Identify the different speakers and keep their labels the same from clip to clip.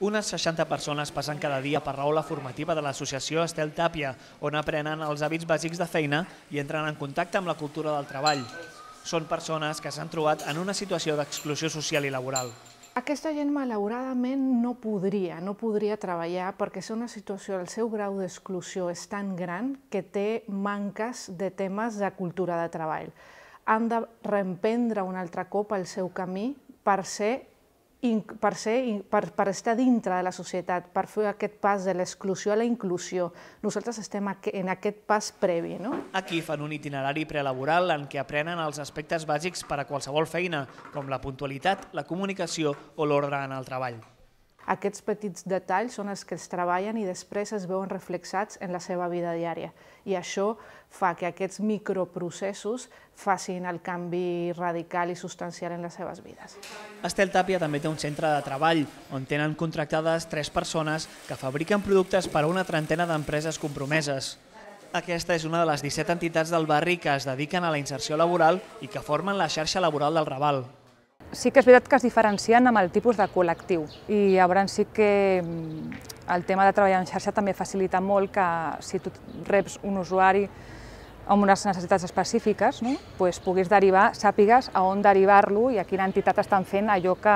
Speaker 1: Unes 60 persones passen cada dia per la formativa de l'associació Estel Tàpia, on aprenen els hàbits bàsics de feina i entren en contacte amb la cultura del treball. Són persones que s'han trobat en una situació d'exclusió social i laboral.
Speaker 2: Aquesta gent malauradament no podria, no podria treballar perquè és una situació, el seu grau d'exclusió és tan gran que té manques de temes de cultura de treball. Han de reemprendre un altre cop el seu camí per ser per, ser, per, per estar dintre de la societat, per fer aquest pas de l'exclusió a la inclusió. Nosaltres estem en aquest pas previ. No?
Speaker 1: Aquí fan un itinerari prelaboral en què aprenen els aspectes bàsics per a qualsevol feina, com la puntualitat, la comunicació o l'ordre en el treball. Aquests petits
Speaker 2: detalls són els que es treballen i després es veuen reflexats en la seva vida diària. I això fa que aquests microprocessos facin el canvi radical i substancial en les seves vides.
Speaker 1: Estel Tàpia també té un centre de treball on tenen contractades tres persones que fabriquen productes per a una trentena d'empreses compromeses. Aquesta és una de les 17 entitats del barri que es dediquen a la inserció laboral i que formen la xarxa laboral del Raval
Speaker 3: sí que és veritat que es diferencien amb el tipus de col·lectiu i llavors sí que mm, el tema de treballar en xarxa també facilita molt que si tu reps un usuari amb unes necessitats específiques, no? pues puguis derivar, sàpigues a on derivar-lo i a quina entitat estan fent allò que,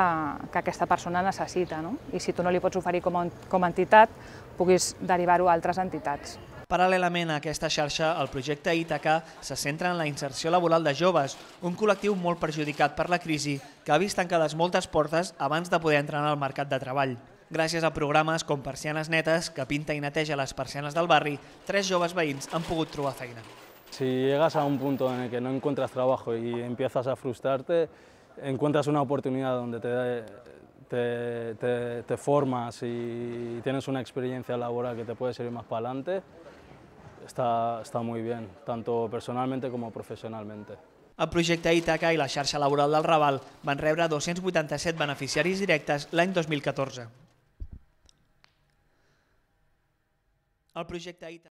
Speaker 3: que aquesta persona necessita. No? I si tu no li pots oferir com a, com a entitat, puguis derivar-ho a altres entitats.
Speaker 1: Paral·lelament a aquesta xarxa, el projecte Ítaca se centra en la inserció laboral de joves, un col·lectiu molt perjudicat per la crisi que ha vist tancades moltes portes abans de poder entrar en el mercat de treball. Gràcies a programes com Persianes Netes, que pinta i neteja les persianes del barri, tres joves veïns han pogut
Speaker 4: trobar feina. Si llegas a un punto en el que no encuentras trabajo y empiezas a frustrarte, encuentras una oportunidad donde te, te, te, te, formas y tienes una experiencia laboral que te puede servir más para adelante está, está muy bien, tanto personalmente como profesionalmente. El projecte Ítaca i la xarxa laboral
Speaker 1: del Raval van rebre 287 beneficiaris directes l'any 2014. El projecte Ítaca